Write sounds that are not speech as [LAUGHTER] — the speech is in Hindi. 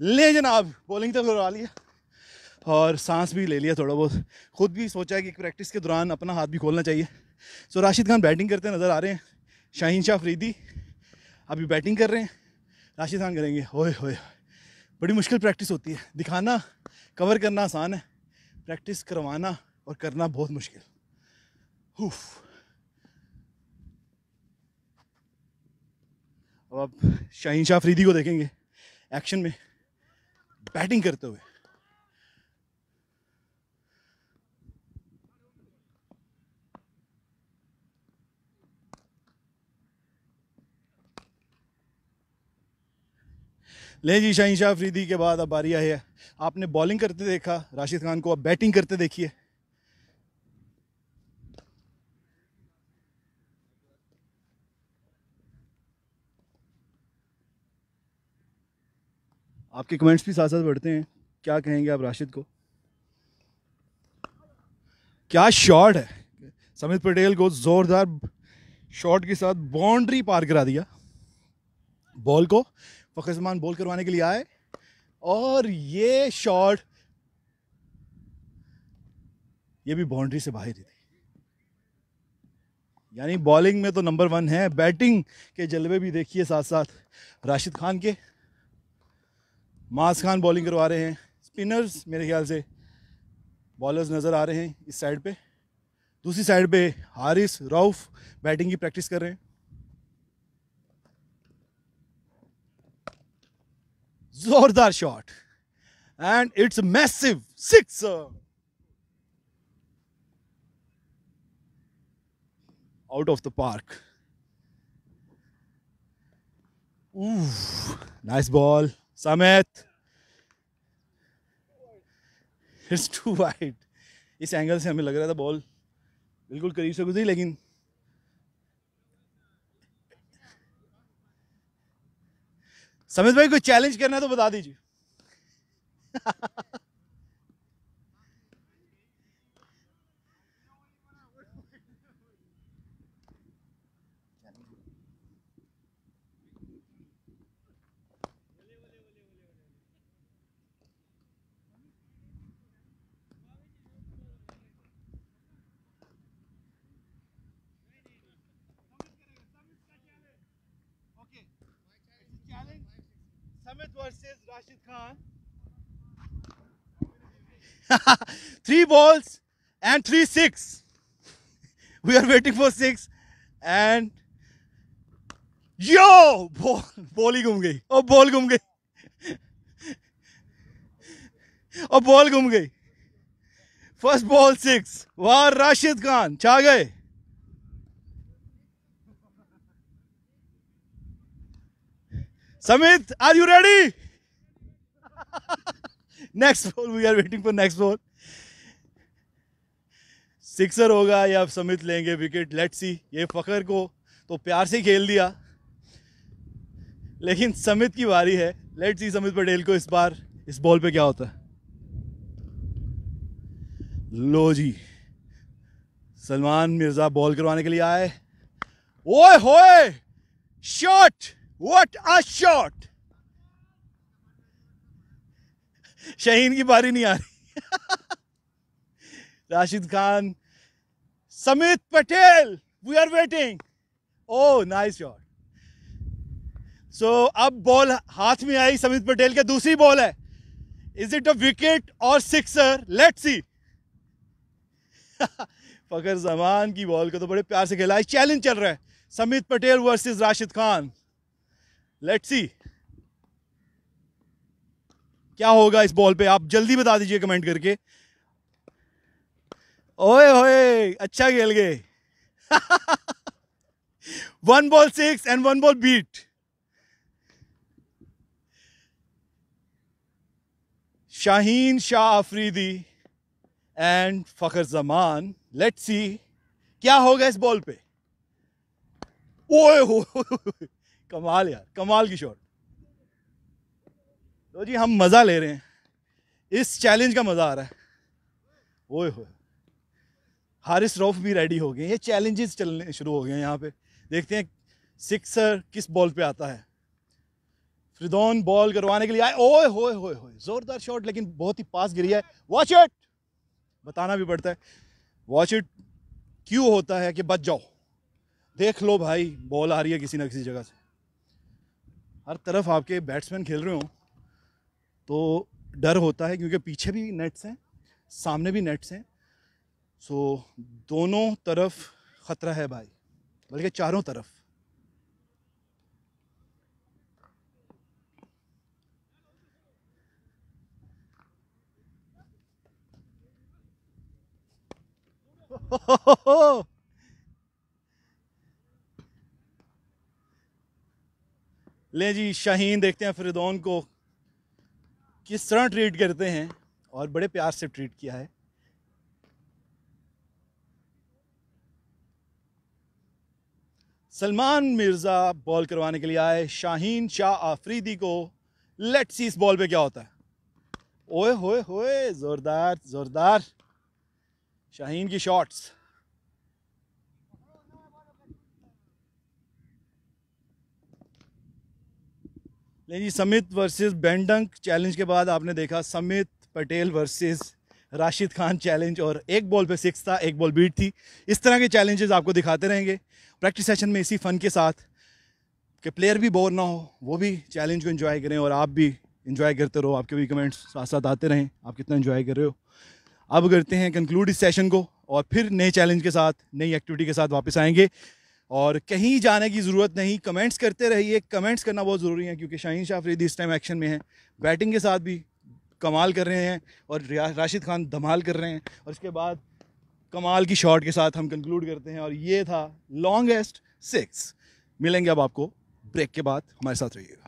ले जनाब बॉलिंग तो करवा लिया और सांस भी ले लिया थोड़ा बहुत खुद भी सोचा कि प्रैक्टिस के दौरान अपना हाथ भी खोलना चाहिए सो राशिद खान बैटिंग करते नज़र आ रहे हैं शाहीन शाह फरीदी अभी बैटिंग कर रहे हैं राशिद खान करेंगे ओए होए बड़ी मुश्किल प्रैक्टिस होती है दिखाना कवर करना आसान है प्रैक्टिस करवाना और करना बहुत मुश्किल हुफ अब आप शाहिन शाह फरीदी को देखेंगे एक्शन में बैटिंग करते हुए ले जी शाहिशाह शाह अफरीदी के बाद अब बारी आई है आपने बॉलिंग करते देखा राशिद खान को अब बैटिंग करते देखिए आपके कमेंट्स भी साथ साथ बढ़ते हैं क्या कहेंगे आप राशिद को क्या शॉट है समित पटेल को ज़ोरदार शॉट के साथ बाउंड्री पार करा दिया बॉल को फ़खर जमान बॉल करवाने के लिए आए और ये शॉट ये भी बाउंड्री से बाहर ही थी यानी बॉलिंग में तो नंबर वन है बैटिंग के जलवे भी देखिए साथ साथ राशिद खान के मास खान बॉलिंग करवा रहे हैं स्पिनर्स मेरे ख्याल से बॉलर्स नज़र आ रहे हैं इस साइड पे दूसरी साइड पे हारिस राउफ बैटिंग की प्रैक्टिस कर रहे हैं जोरदार shot and it's massive six out of the park nice ball समेत इट्स टू वाइड इस एंगल से हमें लग रहा था बॉल बिल्कुल करीब से गुजरी लेकिन समेत भाई कोई चैलेंज करना है तो बता दीजिए [LAUGHS] Ahmed versus Rashid Khan. three balls and three six. We are waiting for six and यो बॉल बॉल ही घूम गई और बॉल घूम गई और बॉल घूम गई फर्स्ट बॉल सिक्स वाह राशिद खान छा गए Samit, are you ready? Next ball we are waiting for next ball sixer होगा या समित लेंगे विकेट लेट सी ये फकर को तो प्यार से खेल दिया लेकिन समित की बारी है लेट सी समित पटेल को इस बार इस बॉल पे क्या होता है लो जी सलमान मिर्जा बॉल करवाने के लिए आए ओए होए shot what a shot Shaheen की बारी नहीं आ रही [LAUGHS] Rashid Khan Samit Patel we are waiting oh nice shot so अब बॉल हाथ में आई समित पटेल के दूसरी बॉल है इज इट अ विकेट और sixer let see Fakhar Zaman की बॉल को तो बड़े प्यार से खेला है चैलेंज चल रहा है Samit Patel versus Rashid Khan let's see क्या होगा इस बॉल पे आप जल्दी बता दीजिए कमेंट करके ओए ओए अच्छा खेल गए one ball six and one ball beat Shaheen Shah Afridi and Fakhar Zaman let's see क्या होगा इस बॉल पे ओए हो कमाल यार कमाल की शॉट तो जी हम मज़ा ले रहे हैं इस चैलेंज का मज़ा आ रहा है ओए हारिस रॉफ भी रेडी हो गए ये चैलेंजेस चलने शुरू हो गए हैं यहाँ पे देखते हैं सिक्सर किस बॉल पे आता है फ्रिदौन बॉल करवाने के लिए आए ओए होए होए होए ज़ोरदार शॉट लेकिन बहुत ही पास गिरी है वॉच इट बताना भी पड़ता है वॉच इट क्यों होता है कि बच जाओ देख लो भाई बॉल आ रही है किसी ना किसी जगह से हर तरफ आपके बैट्समैन खेल रहे हों तो डर होता है क्योंकि पीछे भी नेट्स हैं सामने भी नेट्स हैं सो दोनों तरफ ख़तरा है भाई बल्कि चारों तरफ [LAUGHS] ले जी शाहीन देखते हैं फ्रिदौन को किस तरह ट्रीट करते हैं और बड़े प्यार से ट्रीट किया है सलमान मिर्ज़ा बॉल करवाने के लिए आए शाहीन शाह आफरीदी को लेट सी इस बॉल पे क्या होता है ओए होए होए ज़ोरदार ज़ोरदार शाहीन की शॉट्स लेकिन समित वर्सेस बैंडंक चैलेंज के बाद आपने देखा समित पटेल वर्सेस राशिद खान चैलेंज और एक बॉल पे सिक्स था एक बॉल बीट थी इस तरह के चैलेंजेस आपको दिखाते रहेंगे प्रैक्टिस सेशन में इसी फन के साथ कि प्लेयर भी बोर ना हो वो भी चैलेंज को इन्जॉय करें और आप भी इन्जॉय करते रहो आपके भी कमेंट्स साथ साथ आते रहें आप कितना इन्जॉय कर रहे हो अब करते हैं कंक्लूड इस सेशन को और फिर नए चैलेंज के साथ नई एक्टिविटी के साथ वापस आएंगे और कहीं जाने की ज़रूरत नहीं कमेंट्स करते रहिए कमेंट्स करना बहुत ज़रूरी है क्योंकि शाहीन शाह फरीदी इस टाइम एक्शन में है बैटिंग के साथ भी कमाल कर रहे हैं और राशिद खान धमाल कर रहे हैं और इसके बाद कमाल की शॉट के साथ हम कंक्लूड करते हैं और ये था लॉन्गेस्ट सिक्स मिलेंगे अब आपको ब्रेक के बाद हमारे साथ रहिएगा